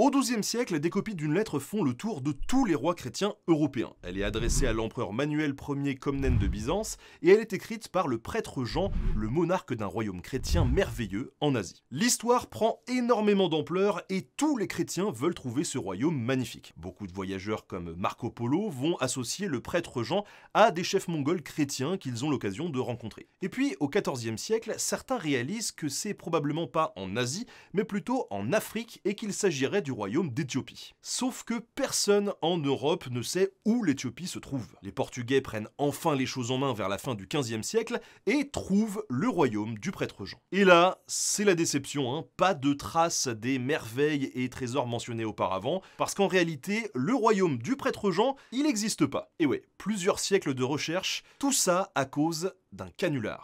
Au XIIe siècle, des copies d'une lettre font le tour de tous les rois chrétiens européens. Elle est adressée à l'empereur Manuel Ier Comnène de Byzance et elle est écrite par le prêtre Jean, le monarque d'un royaume chrétien merveilleux en Asie. L'histoire prend énormément d'ampleur et tous les chrétiens veulent trouver ce royaume magnifique. Beaucoup de voyageurs comme Marco Polo vont associer le prêtre Jean à des chefs mongols chrétiens qu'ils ont l'occasion de rencontrer. Et puis, au XIVe siècle, certains réalisent que c'est probablement pas en Asie, mais plutôt en Afrique et qu'il s'agirait royaume d'Éthiopie. Sauf que personne en Europe ne sait où l'Éthiopie se trouve. Les Portugais prennent enfin les choses en main vers la fin du 15e siècle et trouvent le royaume du prêtre Jean. Et là, c'est la déception, hein. pas de traces des merveilles et trésors mentionnés auparavant, parce qu'en réalité, le royaume du prêtre Jean, il n'existe pas. Et ouais, plusieurs siècles de recherche, tout ça à cause d'un canular.